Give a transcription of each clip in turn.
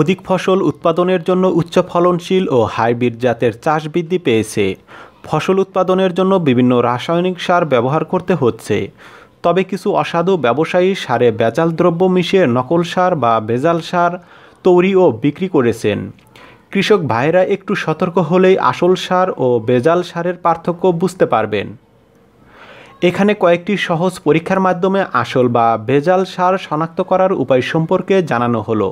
অধিক ফসল উৎপাদনের জন্য উচ্চ ফলনশীল ও হাইব্রিড জাতের চাষ বৃদ্ধি পেয়েছে ফসল উৎপাদনের জন্য বিভিন্ন রাসায়নিক সার ব্যবহার করতে হচ্ছে তবে কিছু অসাধু ব্যবসায়ী সারে বেজাল দ্রব্য মিশিয়ে নকল সার বা বেজাল সার তৈরি ও বিক্রি করেছেন কৃষক ভাইরা একটু সতর্ক হলেই আসল সার ও বেজাল সারের পার্থক্য বুঝতে পারবেন এখানে কয়েকটি সহজ পরীক্ষার মাধ্যমে আসল বা বেজাল সার শনাক্ত করার উপায় সম্পর্কে জানানো হলো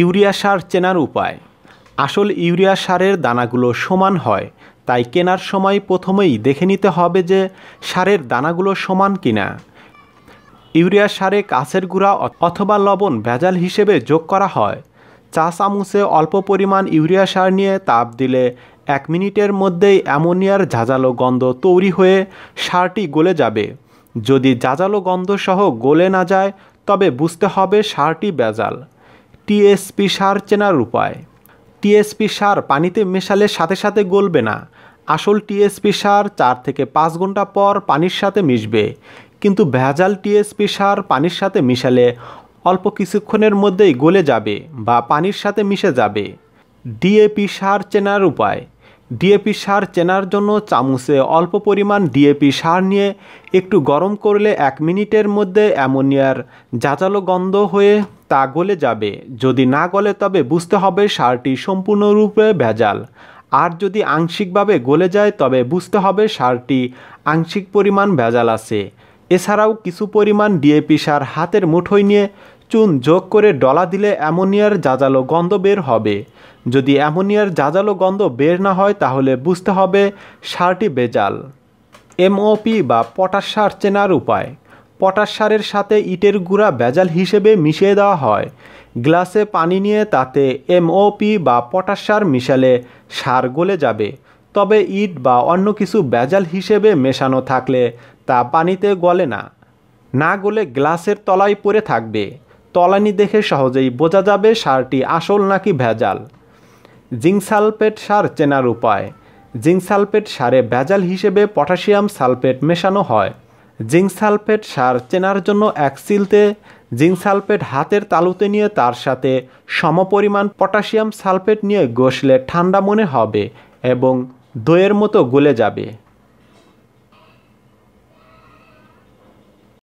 ইউরিয়া সার চেনার উপায় আসল ইউরিয়া সারের দানাগুলো সমান হয় তাই কেনার সময় প্রথমেই দেখে নিতে হবে যে সারের দানাগুলো সমান কিনা ইউরিয়া সারে কাছের গুঁড়া অথবা লবণ ভেজাল হিসেবে যোগ করা হয় চা চামুচে অল্প পরিমাণ ইউরিয়া সার নিয়ে তাপ দিলে এক মিনিটের মধ্যেই অ্যামোনিয়ার ঝাঁঝালো গন্ধ তৈরি হয়ে সারটি গলে যাবে যদি ঝাঁঝালো গন্ধ সহ গলে না যায় তবে বুঝতে হবে সারটি বেজাল টিএসপি সার চেনার উপায় টিএসপি সার পানিতে মেশালে সাথে সাথে গলবে না আসল টিএসপি সার চার থেকে পাঁচ ঘন্টা পর পানির সাথে মিশবে কিন্তু ভেজাল টিএসপি সার পানির সাথে মিশালে অল্প কিছুক্ষণের মধ্যেই গলে যাবে বা পানির সাথে মিশে যাবে ডিএপি সার চেনার উপায় ডিএপি সার চেনার জন্য চামচে অল্প পরিমাণ ডিএপি সার নিয়ে একটু গরম করলে এক মিনিটের মধ্যে অ্যামোনিয়ার জাজালো গন্ধ হয়ে তা গলে যাবে যদি না গলে তবে বুঝতে হবে সারটি সম্পূর্ণরূপে ভেজাল আর যদি আংশিকভাবে গলে যায় তবে বুঝতে হবে সারটি আংশিক পরিমাণ ভেজাল আছে এছাড়াও কিছু পরিমাণ ডিএপি সার হাতের মুঠোয় নিয়ে চুন যোগ করে ডলা দিলে অ্যামোনিয়ার জাজালো গন্ধ বের হবে যদি অ্যামোনিয়ার জাজালো গন্ধ বের না হয় তাহলে বুঝতে হবে সারটি বেজাল এমওপি বা পটাশ সার চেনার উপায় পটাশ সারের সাথে ইটের গুঁড়া বেজাল হিসেবে মিশিয়ে দেওয়া হয় গ্লাসে পানি নিয়ে তাতে এমওপি বা পটাশ সার মিশালে সার গলে যাবে তবে ইট বা অন্য কিছু বেজাল হিসেবে মেশানো থাকলে তা পানিতে গলে না না গলে গ্লাসের তলায় পড়ে থাকবে তলানি দেখে সহজেই বোঝা যাবে সারটি আসল নাকি ভেজাল জিঙ্ক সালফেট সার চেনার উপায় জিঙ্ক সালফেট সারে ভেজাল হিসেবে পটাশিয়াম সালফেট মেশানো হয় জিঙ্ক সালফেট সার চেনার জন্য এক সিলতে জিঙ্ক সালফেট হাতের তালুতে নিয়ে তার সাথে সমপরিমাণ পটাশিয়াম সালফেট নিয়ে ঘষলে ঠান্ডা মনে হবে এবং দইয়ের মতো গলে যাবে